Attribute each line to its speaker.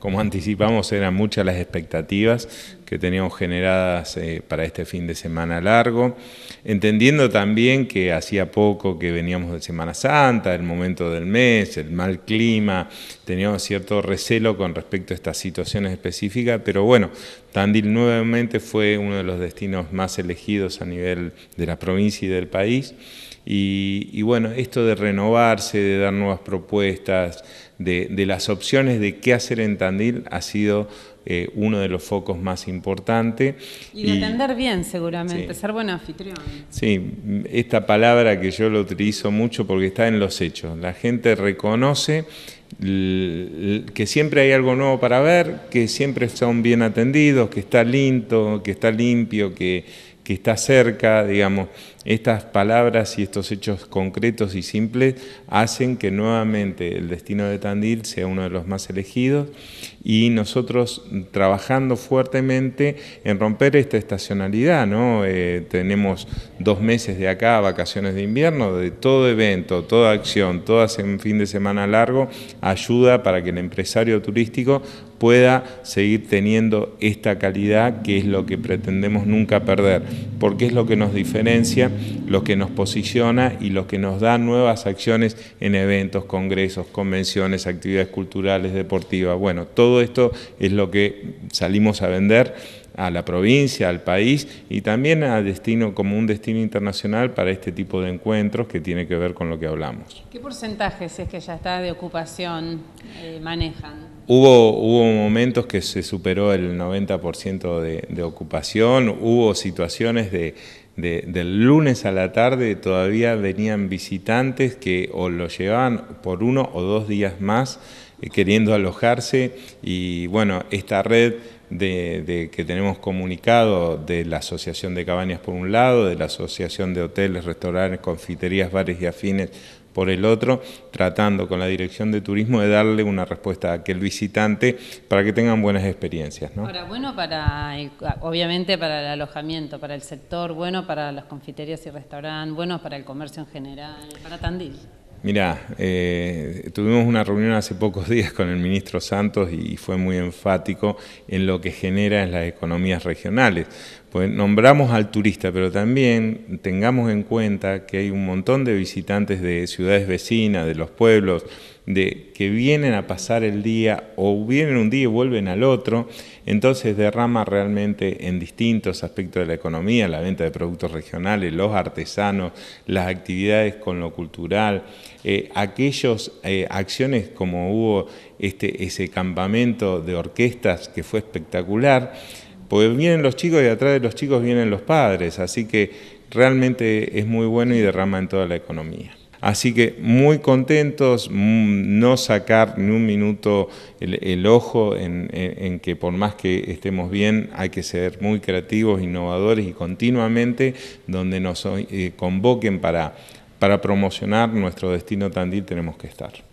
Speaker 1: Como anticipamos, eran muchas las expectativas que teníamos generadas eh, para este fin de semana largo, entendiendo también que hacía poco que veníamos de Semana Santa, el momento del mes, el mal clima, teníamos cierto recelo con respecto a estas situaciones específicas, pero bueno, Tandil nuevamente fue uno de los destinos más elegidos a nivel de la provincia y del país. Y, bueno, esto de renovarse, de dar nuevas propuestas, de, de, las opciones de qué hacer en Tandil ha sido eh, uno de los focos más importantes. Y atender
Speaker 2: bien, seguramente, ser buen anfitrión.
Speaker 1: Sí, esta palabra que yo lo utilizo mucho porque está en los hechos. La gente reconoce que siempre hay algo nuevo para ver, que siempre son bien atendidos, que está lindo, que está limpio, que, que está cerca, digamos. Estas palabras y estos hechos concretos y simples hacen que nuevamente el destino de Tandil sea uno de los más elegidos y nosotros trabajando fuertemente en romper esta estacionalidad, ¿no? Eh, tenemos dos meses de acá, vacaciones de invierno, de todo evento, toda acción, todas en fin de semana largo, ayuda para que el empresario turístico pueda seguir teniendo esta calidad que es lo que pretendemos nunca perder, porque es lo que nos diferencia lo que nos posiciona y lo que nos da nuevas acciones en eventos, congresos, convenciones, actividades culturales, deportivas. Bueno, todo esto es lo que salimos a vender a la provincia, al país y también a destino como un destino internacional para este tipo de encuentros que tiene que ver con lo que hablamos.
Speaker 2: ¿Qué porcentajes es que ya está de ocupación eh, manejan?
Speaker 1: Hubo, momentos que se superó el 90% de, ocupación, hubo situaciones de, del lunes a la tarde todavía venían visitantes que o lo llevaban por uno o dos días más eh, queriendo alojarse y bueno, esta red que tenemos comunicado de la Asociación de Cabañas por un lado, de la Asociación de Hoteles, Restaurantes, Confiterías, Bares y Afines por el otro, tratando con la Dirección de Turismo de darle una respuesta a aquel visitante para que tengan buenas experiencias. ¿no?
Speaker 2: bueno, para obviamente para el alojamiento, para el sector, bueno, para las confiterías y restaurantes, bueno, para el comercio en general, para Tandil.
Speaker 1: Mirá, eh, tuvimos una reunión hace pocos días con el ministro Santos y fue muy enfático en lo que genera en las economías regionales. Pues nombramos al turista, pero también tengamos en cuenta que hay un montón de visitantes de ciudades vecinas, de los pueblos, de que vienen a pasar el día o vienen un día y vuelven al otro, entonces derrama realmente en distintos aspectos de la economía, la venta de productos regionales, los artesanos, las actividades con lo cultural, eh, aquellas eh, acciones como hubo este, ese campamento de orquestas que fue espectacular, pues vienen los chicos y atrás de los chicos vienen los padres, así que realmente es muy bueno y derrama en toda la economía. Así que muy contentos, mm, no sacar ni un minuto el, ojo en, que por más que estemos bien, hay que ser muy creativos, innovadores y continuamente donde nos eh, convoquen para, para promocionar nuestro destino Tandil tenemos que estar.